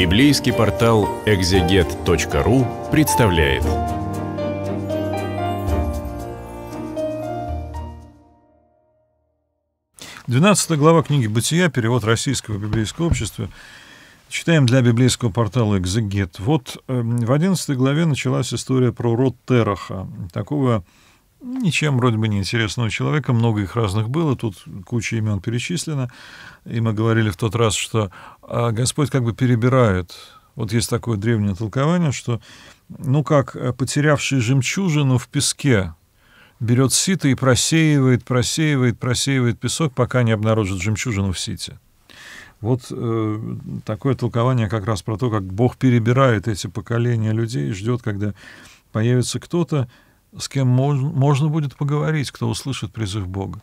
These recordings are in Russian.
Библейский портал экзегет.ру представляет. Двенадцатая глава книги «Бытия», перевод российского библейского общества. Читаем для библейского портала «Экзегет». Вот эм, в одиннадцатой главе началась история про род Тераха, такого Ничем вроде бы не интересного человека, много их разных было, тут куча имен перечислено. И мы говорили в тот раз, что а, Господь как бы перебирает. Вот есть такое древнее толкование, что, ну как э, потерявший жемчужину в песке, берет сито и просеивает, просеивает, просеивает песок, пока не обнаружит жемчужину в сите. Вот э, такое толкование как раз про то, как Бог перебирает эти поколения людей ждет, когда появится кто-то, с кем можно, можно будет поговорить, кто услышит призыв Бога.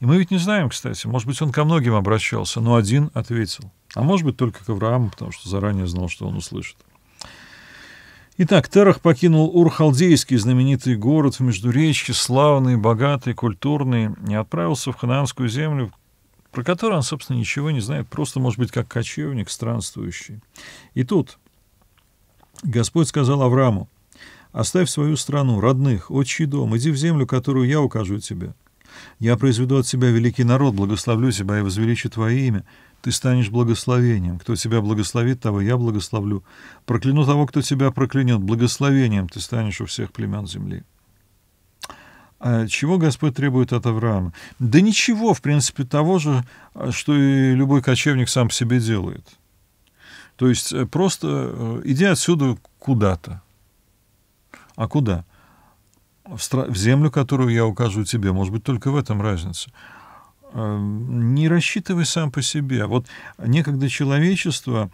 И мы ведь не знаем, кстати, может быть, он ко многим обращался, но один ответил. А может быть, только к Аврааму, потому что заранее знал, что он услышит. Итак, Терах покинул Ур-Халдейский, знаменитый город в Междуречье, славный, богатый, культурный, и отправился в Ханаанскую землю, про которую он, собственно, ничего не знает, просто, может быть, как кочевник, странствующий. И тут Господь сказал Аврааму, Оставь свою страну, родных, отчий дом, иди в землю, которую я укажу тебе. Я произведу от тебя великий народ, благословлю тебя и возвеличу твое имя. Ты станешь благословением. Кто тебя благословит, того я благословлю. Прокляну того, кто тебя проклянет. Благословением ты станешь у всех племен земли». А чего Господь требует от Авраама? Да ничего, в принципе, того же, что и любой кочевник сам по себе делает. То есть э, просто э, иди отсюда куда-то. А куда? В, стра- в землю, которую я укажу тебе. Может быть, только в этом разница. Эм, не рассчитывай сам по себе. Вот некогда человечество,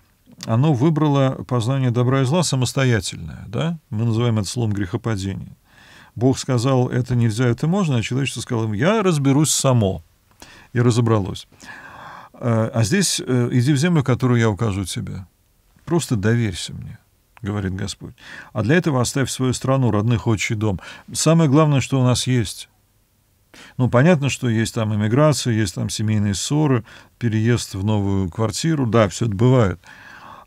оно выбрало познание добра и зла самостоятельное. Да? Мы называем это словом грехопадение. Бог сказал, это нельзя, это можно, а человечество сказало, я разберусь само. И разобралось. Э, а здесь э, иди в землю, которую я укажу тебе. Просто доверься мне говорит Господь. А для этого оставь свою страну, родных отчий дом. Самое главное, что у нас есть. Ну, понятно, что есть там иммиграция, есть там семейные ссоры, переезд в новую квартиру, да, все это бывает.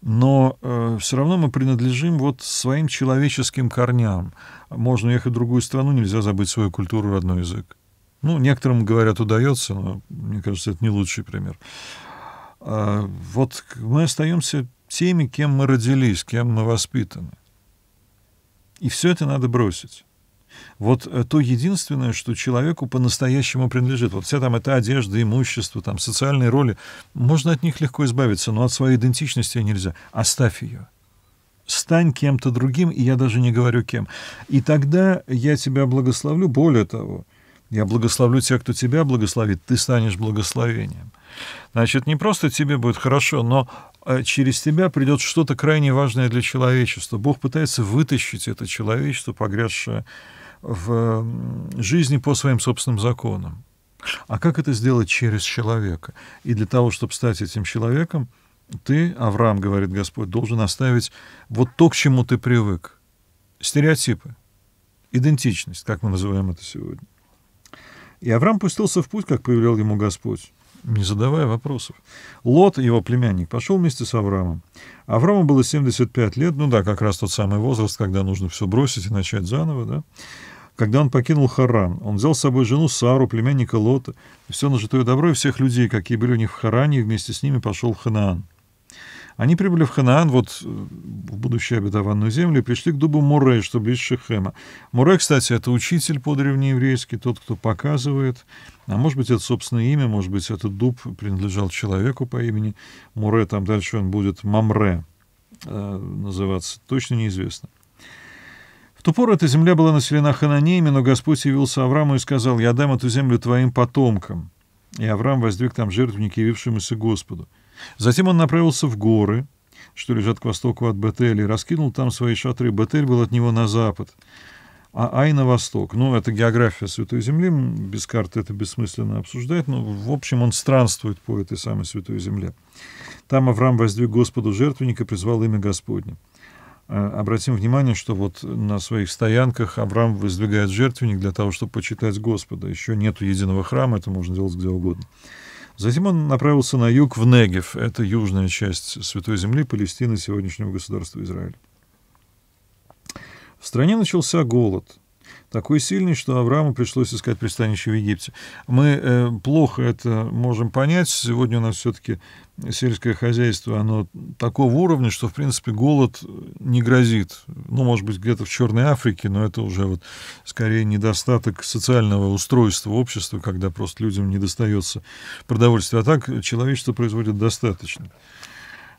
Но э, все равно мы принадлежим вот своим человеческим корням. Можно ехать в другую страну, нельзя забыть свою культуру, родной язык. Ну, некоторым, говорят, удается, но мне кажется, это не лучший пример. Э, вот мы остаемся теми, кем мы родились, кем мы воспитаны. И все это надо бросить. Вот э, то единственное, что человеку по-настоящему принадлежит. Вот вся там эта одежда, имущество, там социальные роли. Можно от них легко избавиться, но от своей идентичности нельзя. Оставь ее. Стань кем-то другим, и я даже не говорю кем. И тогда я тебя благословлю. Более того, я благословлю тех, кто тебя благословит, ты станешь благословением. Значит, не просто тебе будет хорошо, но а, через тебя придет что-то крайне важное для человечества. Бог пытается вытащить это человечество, погрязшее в жизни по своим собственным законам. А как это сделать через человека? И для того, чтобы стать этим человеком, ты, Авраам, говорит Господь, должен оставить вот то, к чему ты привык. Стереотипы, идентичность, как мы называем это сегодня. И Авраам пустился в путь, как повелел ему Господь, не задавая вопросов. Лот, его племянник, пошел вместе с Авраамом. Аврааму было 75 лет, ну да, как раз тот самый возраст, когда нужно все бросить и начать заново, да. Когда он покинул Харан, он взял с собой жену Сару, племянника Лота, и все нажитое добро и всех людей, какие были у них в Харане, и вместе с ними пошел в Ханаан. Они прибыли в Ханаан, вот э, в будущую обетованную землю, и пришли к дубу Муре, что близ Шехема. Муре, кстати, это учитель по-древнееврейски, тот, кто показывает. А может быть, это собственное имя, может быть, этот дуб принадлежал человеку по имени Муре, там дальше он будет Мамре э, называться, точно неизвестно. В ту пору эта земля была населена хананеями, но Господь явился Аврааму и сказал, «Я дам эту землю твоим потомкам». И Авраам воздвиг там жертвенник, явившемуся Господу. Затем он направился в горы, что лежат к востоку от Бетели, раскинул там свои шатры. Бетель был от него на запад, а Ай на восток. Ну, это география Святой Земли, без карты это бессмысленно обсуждать, но, в общем, он странствует по этой самой Святой Земле. Там Авраам воздвиг Господу жертвенника и призвал имя Господне. А, обратим внимание, что вот на своих стоянках Авраам воздвигает жертвенник для того, чтобы почитать Господа. Еще нету единого храма, это можно делать где угодно. Затем он направился на юг в Негев, это южная часть Святой Земли Палестины сегодняшнего государства Израиль. В стране начался голод – такой сильный, что Аврааму пришлось искать пристанище в Египте. Мы э, плохо это можем понять. Сегодня у нас все-таки сельское хозяйство, оно такого уровня, что, в принципе, голод не грозит. Ну, может быть, где-то в Черной Африке, но это уже вот скорее недостаток социального устройства общества, когда просто людям не достается продовольствия. А так человечество производит достаточно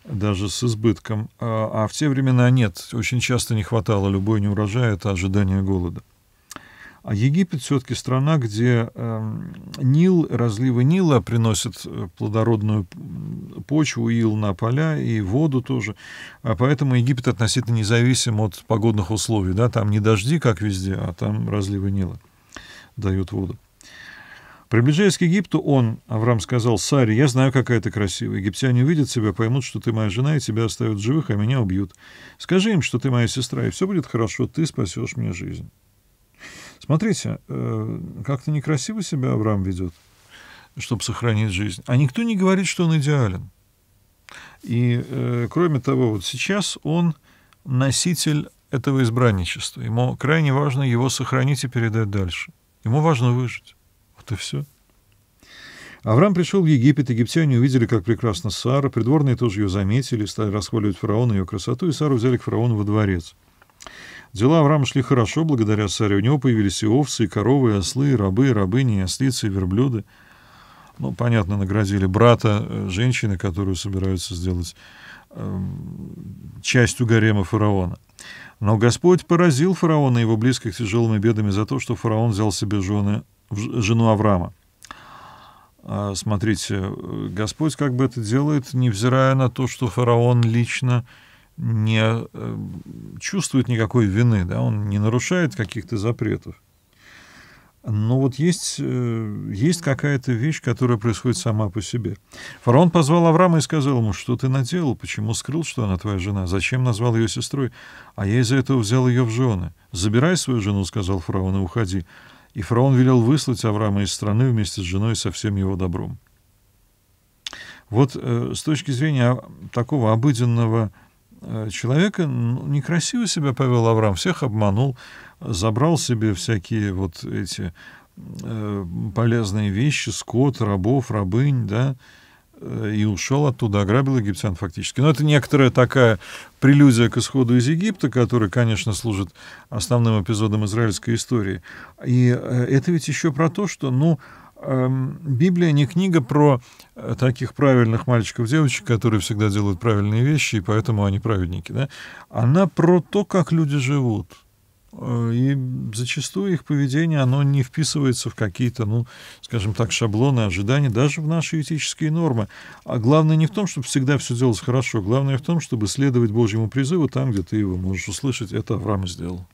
даже с избытком. А, а в те времена нет, очень часто не хватало, любой неурожая, это ожидание голода. А Египет все-таки страна, где эм, Нил, разливы Нила приносят э, плодородную почву, ил на поля и воду тоже. А поэтому Египет относительно независим от погодных условий. Да? Там не дожди, как везде, а там разливы Нила дают воду. Приближаясь к Египту, он, Авраам сказал, «Саре, я знаю, какая ты красивая. Египтяне увидят тебя, поймут, что ты моя жена, и тебя оставят живых, а меня убьют. Скажи им, что ты моя сестра, и все будет хорошо, ты спасешь мне жизнь». Смотрите, э, как-то некрасиво себя Авраам ведет, чтобы сохранить жизнь. А никто не говорит, что он идеален. И, э, кроме того, вот сейчас он носитель этого избранничества. Ему крайне важно его сохранить и передать дальше. Ему важно выжить. Вот и все. Авраам пришел в Египет, египтяне увидели, как прекрасна Сара, придворные тоже ее заметили, стали расхваливать фараона ее красоту, и Сару взяли к фараону во дворец. Дела Авраама шли хорошо благодаря царю. У него появились и овцы, и коровы, и ослы, и рабы, и рабыни, и ослицы, и верблюды. Ну, понятно, наградили брата э, женщины, которую собираются сделать э, частью гарема фараона. Но Господь поразил фараона и его близких тяжелыми бедами за то, что фараон взял себе жены, жену Авраама. А, смотрите, э, Господь как бы это делает, невзирая на то, что фараон лично не э, чувствует никакой вины, да, он не нарушает каких-то запретов. Но вот есть, э, есть какая-то вещь, которая происходит сама по себе. Фараон позвал Авраама и сказал ему, что ты наделал, почему скрыл, что она твоя жена, зачем назвал ее сестрой, а я из-за этого взял ее в жены. Забирай свою жену, сказал фараон, и уходи. И фараон велел выслать Авраама из страны вместе с женой и со всем его добром. Вот э, с точки зрения такого обыденного Э, человека некрасиво себя повел Авраам, всех обманул, забрал себе всякие вот эти э, полезные вещи, скот, рабов, рабынь, да, э, и ушел оттуда, ограбил египтян фактически. Но это некоторая такая прелюзия к исходу из Египта, который, конечно, служит основным эпизодом израильской истории. И это ведь еще про то, что, ну, э, Библия не книга про э, таких правильных мальчиков-девочек, которые всегда делают правильные вещи, и поэтому они праведники. Да? Она про то, как люди живут. Э, и зачастую их поведение, оно не вписывается в какие-то, ну, скажем так, шаблоны, ожидания, даже в наши этические нормы. А главное не в том, чтобы всегда все делалось хорошо, главное в том, чтобы следовать Божьему призыву там, где ты его можешь услышать. Это Авраам сделал.